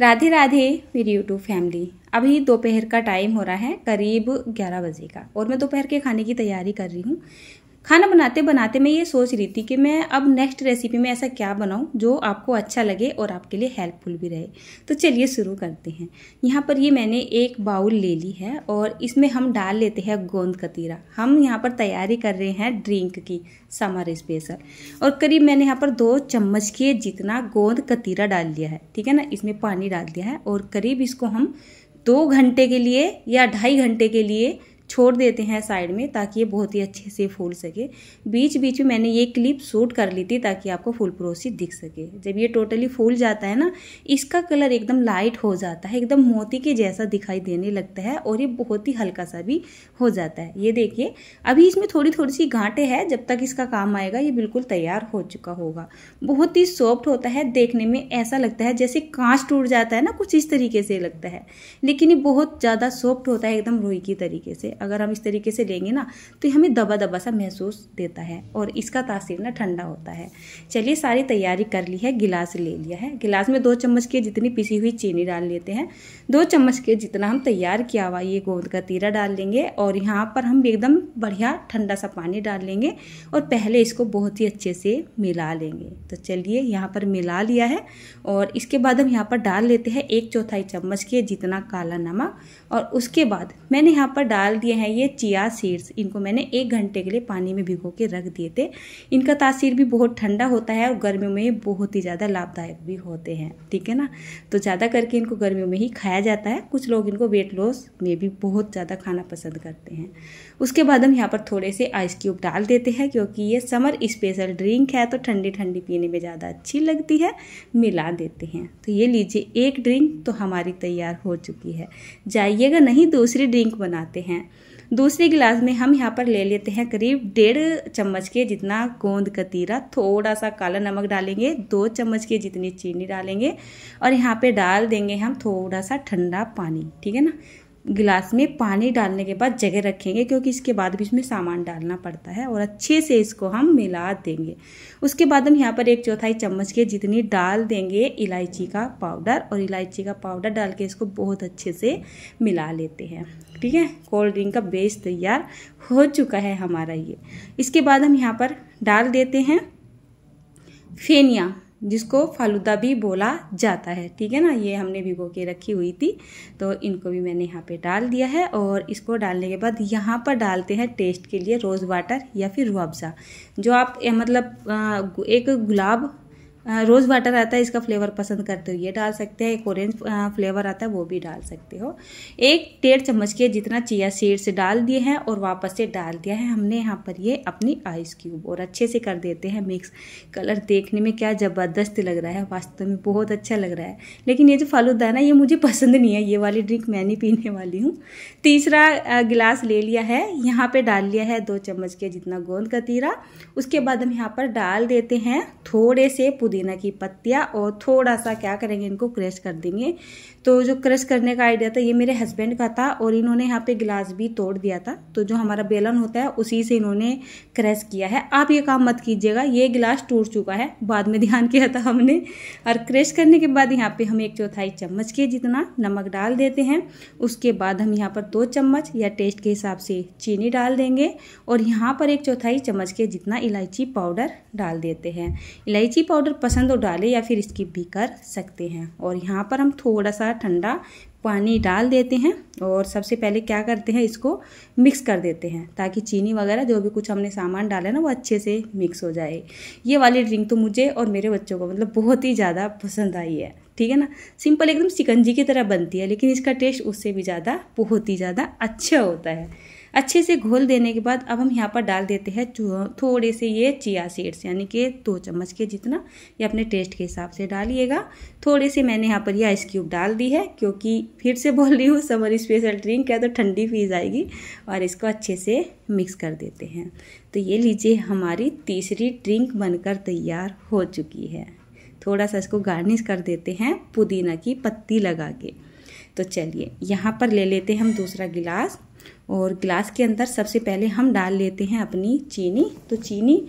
राधे राधे मेरी YouTube family अभी दोपहर का टाइम हो रहा है करीब 11 बजे का और मैं दोपहर के खाने की तैयारी कर रही हूँ खाना बनाते बनाते मैं ये सोच रही थी कि मैं अब नेक्स्ट रेसिपी में ऐसा क्या बनाऊँ जो आपको अच्छा लगे और आपके लिए हेल्पफुल भी रहे तो चलिए शुरू करते हैं यहाँ पर ये मैंने एक बाउल ले ली है और इसमें हम डाल लेते हैं गोंद कतीरा हम यहाँ पर तैयारी कर रहे हैं ड्रिंक की समर स्पेशल और करीब मैंने यहाँ पर दो चम्मच के जितना गोंद कतीरा डाल दिया है ठीक है ना इसमें पानी डाल दिया है और करीब इसको हम दो घंटे के लिए या ढाई घंटे के लिए छोड़ देते हैं साइड में ताकि ये बहुत ही अच्छे से फूल सके बीच बीच में मैंने ये क्लिप शूट कर ली थी ताकि आपको फूल प्रोसी दिख सके जब ये टोटली फूल जाता है ना इसका कलर एकदम लाइट हो जाता है एकदम मोती के जैसा दिखाई देने लगता है और ये बहुत ही हल्का सा भी हो जाता है ये देखिए अभी इसमें थोड़ी थोड़ी सी घाटे है जब तक इसका काम आएगा ये बिल्कुल तैयार हो चुका होगा बहुत ही सॉफ्ट होता है देखने में ऐसा लगता है जैसे कांच टूट जाता है ना कुछ इस तरीके से लगता है लेकिन ये बहुत ज़्यादा सॉफ्ट होता है एकदम रोई की तरीके से अगर हम इस तरीके से लेंगे ना तो हमें दबा दबा सा महसूस देता है और इसका तासीर ना ठंडा होता है चलिए सारी तैयारी कर ली है गिलास ले लिया है गिलास में दो चम्मच के जितनी पिसी हुई चीनी डाल लेते हैं दो चम्मच के जितना हम तैयार किया हुआ ये गोंद का तीरा डाल लेंगे और यहाँ पर हम एकदम बढ़िया ठंडा सा पानी डाल लेंगे और पहले इसको बहुत ही अच्छे से मिला लेंगे तो चलिए यहाँ पर मिला लिया है और इसके बाद हम यहाँ पर डाल लेते हैं एक चौथाई चम्मच के जितना काला नमक और उसके बाद मैंने यहाँ पर डाल दिए हैं ये चिया सीड्स इनको मैंने एक घंटे के लिए पानी में भिगो के रख दिए थे इनका तासीर भी बहुत ठंडा होता है और गर्मियों में बहुत ही ज़्यादा लाभदायक भी होते हैं ठीक है ना तो ज़्यादा करके इनको गर्मियों में ही खाया जाता है कुछ लोग इनको वेट लॉस में भी बहुत ज़्यादा खाना पसंद करते हैं उसके बाद हम यहाँ पर थोड़े से आइस क्यूब डाल देते हैं क्योंकि ये समर स्पेशल ड्रिंक है तो ठंडी ठंडी पीने में ज़्यादा अच्छी लगती है मिला देते हैं तो ये लीजिए एक ड्रिंक तो हमारी तैयार हो चुकी है जाइएगा नहीं दूसरी ड्रिंक बनाते हैं दूसरे गिलास में हम यहाँ पर ले लेते हैं करीब डेढ़ चम्मच के जितना गोंद कतीरा थोड़ा सा काला नमक डालेंगे दो चम्मच के जितनी चीनी डालेंगे और यहाँ पे डाल देंगे हम थोड़ा सा ठंडा पानी ठीक है ना गिलास में पानी डालने के बाद जगह रखेंगे क्योंकि इसके बाद भी इसमें सामान डालना पड़ता है और अच्छे से इसको हम मिला देंगे उसके बाद हम यहाँ पर एक चौथाई चम्मच के जितनी डाल देंगे इलायची का पाउडर और इलायची का पाउडर डाल के इसको बहुत अच्छे से मिला लेते हैं ठीक है कोल्ड ड्रिंक का बेस तैयार हो चुका है हमारा ये इसके बाद हम यहाँ पर डाल देते हैं फेनिया जिसको फालूदा भी बोला जाता है ठीक है ना ये हमने भिगो के रखी हुई थी तो इनको भी मैंने यहाँ पे डाल दिया है और इसको डालने के बाद यहाँ पर डालते हैं टेस्ट के लिए रोज़ वाटर या फिर रुआ जो आप मतलब एक गुलाब रोज़ वाटर आता है इसका फ्लेवर पसंद करते हो ये डाल सकते हैं एक ऑरेंज फ्लेवर आता है वो भी डाल सकते हो एक डेढ़ चम्मच के जितना चिया सीड्स डाल दिए हैं और वापस से डाल दिया है हमने यहाँ पर ये अपनी आइस क्यूब और अच्छे से कर देते हैं मिक्स कलर देखने में क्या ज़बरदस्त लग रहा है वास्तव में बहुत अच्छा लग रहा है लेकिन ये जो फालूदा है ना ये मुझे पसंद नहीं है ये वाली ड्रिंक मैं नहीं पीने वाली हूँ तीसरा गिलास ले लिया है यहाँ पर डाल लिया है दो चम्मच के जितना गोंद का तीरा उसके बाद हम यहाँ पर डाल देते हैं थोड़े से पुदीना की पत्तियाँ और थोड़ा सा क्या करेंगे इनको क्रश कर देंगे तो जो क्रश करने का आइडिया था ये मेरे हस्बैंड का था और इन्होंने यहाँ पे गिलास भी तोड़ दिया था तो जो हमारा बेलन होता है उसी से इन्होंने क्रश किया है आप ये काम मत कीजिएगा ये गिलास टूट चुका है बाद में ध्यान किया था हमने और क्रश करने के बाद यहाँ पर हम एक चौथाई चम्मच के जितना नमक डाल देते हैं उसके बाद हम यहाँ पर दो चम्मच या टेस्ट के हिसाब से चीनी डाल देंगे और यहाँ पर एक चौथाई चम्मच के जितना इलायची पाउडर डाल देते हैं इलायची पाउडर पसंद हो डालें या फिर इसकी भी कर सकते हैं और यहाँ पर हम थोड़ा सा ठंडा पानी डाल देते हैं और सबसे पहले क्या करते हैं इसको मिक्स कर देते हैं ताकि चीनी वगैरह जो भी कुछ हमने सामान डाला ना वो अच्छे से मिक्स हो जाए ये वाली ड्रिंक तो मुझे और मेरे बच्चों को मतलब बहुत ही ज़्यादा पसंद आई है ठीक है ना सिंपल एकदम सिकंजी की तरह बनती है लेकिन इसका टेस्ट उससे भी ज़्यादा बहुत ही ज़्यादा अच्छा होता है अच्छे से घोल देने के बाद अब हम यहाँ पर डाल देते हैं थोड़े से ये चिया सीड्स यानी कि दो चम्मच के जितना ये अपने टेस्ट के हिसाब से डालिएगा थोड़े से मैंने यहाँ पर ये आइस क्यूब डाल दी है क्योंकि फिर से बोल रही हूँ समर स्पेशल ड्रिंक है तो ठंडी फीस आएगी और इसको अच्छे से मिक्स कर देते हैं तो ये लीजिए हमारी तीसरी ड्रिंक बनकर तैयार हो चुकी है थोड़ा सा इसको गार्निश कर देते हैं पुदीना की पत्ती लगा के तो चलिए यहाँ पर ले लेते हैं हम दूसरा गिलास और ग्लास के अंदर सबसे पहले हम डाल लेते हैं अपनी चीनी तो चीनी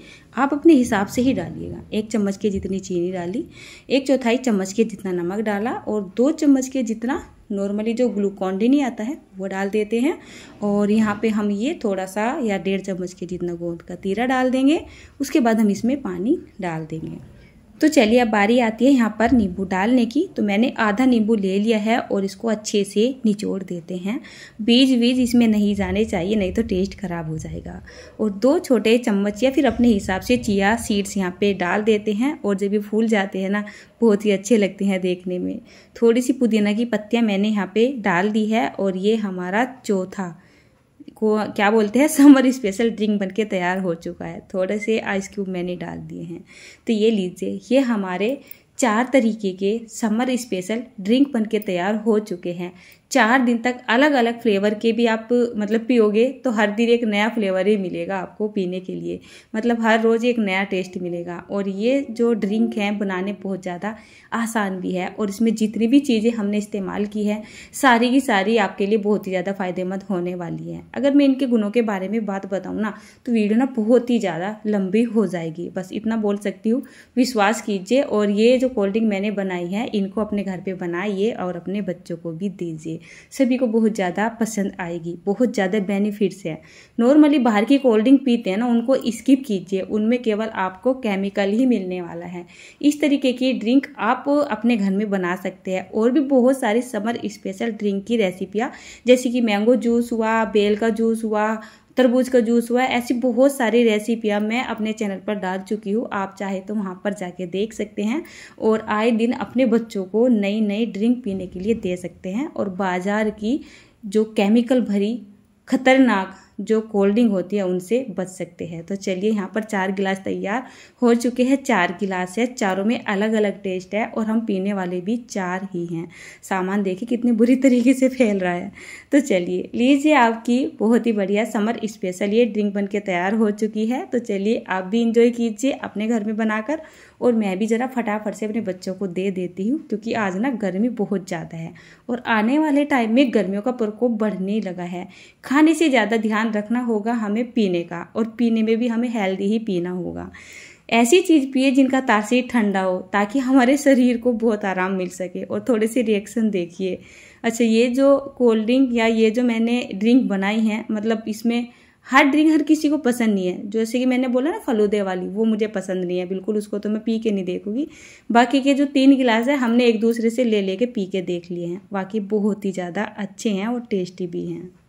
आप अपने हिसाब से ही डालिएगा एक चम्मच के जितनी चीनी डाली एक चौथाई चम्मच के जितना नमक डाला और दो चम्मच के जितना नॉर्मली जो ग्लूकॉन डी नहीं आता है वो डाल देते हैं और यहाँ पे हम ये थोड़ा सा या डेढ़ चम्मच के जितना गोंद का तीरा डाल देंगे उसके बाद हम इसमें पानी डाल देंगे तो चलिए अब बारी आती है यहाँ पर नींबू डालने की तो मैंने आधा नींबू ले लिया है और इसको अच्छे से निचोड़ देते हैं बीज बीज इसमें नहीं जाने चाहिए नहीं तो टेस्ट ख़राब हो जाएगा और दो छोटे चम्मच या फिर अपने हिसाब से चिया सीड्स यहाँ पे डाल देते हैं और जब ये फूल जाते हैं ना बहुत ही अच्छे लगते हैं देखने में थोड़ी सी पुदीना की पत्तियाँ मैंने यहाँ पर डाल दी है और ये हमारा चौथा को क्या बोलते हैं समर स्पेशल ड्रिंक बनके तैयार हो चुका है थोड़े से आइस क्यूब मैंने डाल दिए हैं तो ये लीजिए ये हमारे चार तरीके के समर स्पेशल ड्रिंक बनके तैयार हो चुके हैं चार दिन तक अलग अलग फ्लेवर के भी आप मतलब पियोगे तो हर दिन एक नया फ्लेवर ही मिलेगा आपको पीने के लिए मतलब हर रोज़ एक नया टेस्ट मिलेगा और ये जो ड्रिंक है बनाने बहुत ज़्यादा आसान भी है और इसमें जितनी भी चीज़ें हमने इस्तेमाल की है सारी की सारी आपके लिए बहुत ही ज़्यादा फ़ायदेमंद होने वाली है अगर मैं इनके गुणों के बारे में बात बताऊँ ना तो वीडियो ना बहुत ही ज़्यादा लंबी हो जाएगी बस इतना बोल सकती हूँ विश्वास कीजिए और ये जो कोल्ड ड्रिंक मैंने बनाई है इनको अपने घर पर बनाइए और अपने बच्चों को भी दीजिए सभी को बहुत ज़्यादा पसंद आएगी बहुत ज़्यादा बेनिफिट्स है नॉर्मली बाहर की कोल्ड ड्रिंक पीते हैं ना उनको स्किप कीजिए उनमें केवल आपको केमिकल ही मिलने वाला है इस तरीके की ड्रिंक आप अपने घर में बना सकते हैं और भी बहुत सारी समर स्पेशल ड्रिंक की रेसिपियाँ जैसे कि मैंगो जूस हुआ बेल का जूस हुआ तरबूज का जूस हुआ ऐसी बहुत सारी रेसिपियाँ मैं अपने चैनल पर डाल चुकी हूँ आप चाहे तो वहाँ पर जाके देख सकते हैं और आए दिन अपने बच्चों को नई नई ड्रिंक पीने के लिए दे सकते हैं और बाज़ार की जो केमिकल भरी खतरनाक जो कोल्ड ड्रिंक होती है उनसे बच सकते हैं तो चलिए यहाँ पर चार गिलास तैयार हो चुके हैं चार गिलास है चारों में अलग अलग टेस्ट है और हम पीने वाले भी चार ही हैं सामान देखिए कितनी बुरी तरीके से फैल रहा है तो चलिए लीजिए आपकी बहुत ही बढ़िया समर स्पेशल ये ड्रिंक बन के तैयार हो चुकी है तो चलिए आप भी इंजॉय कीजिए अपने घर में बनाकर और मैं भी ज़रा फटाफट से अपने बच्चों को दे देती हूँ क्योंकि आज ना गर्मी बहुत ज़्यादा है और आने वाले टाइम में गर्मियों का प्रकोप बढ़ने लगा है खाने से ज़्यादा ध्यान ध्यान रखना होगा हमें पीने का और पीने में भी हमें हेल्दी ही पीना होगा ऐसी चीज़ पिए जिनका तासीर ठंडा हो ताकि हमारे शरीर को बहुत आराम मिल सके और थोड़े से रिएक्शन देखिए अच्छा ये जो कोल्ड ड्रिंक या ये जो मैंने ड्रिंक बनाई है मतलब इसमें हर ड्रिंक हर किसी को पसंद नहीं है जैसे कि मैंने बोला ना फलूदे वाली वो मुझे पसंद नहीं है बिल्कुल उसको तो मैं पी के नहीं देखूंगी बाकी के जो तीन गिलास है हमने एक दूसरे से ले लेके पी के देख लिए हैं बाकी बहुत ही ज़्यादा अच्छे हैं और टेस्टी भी हैं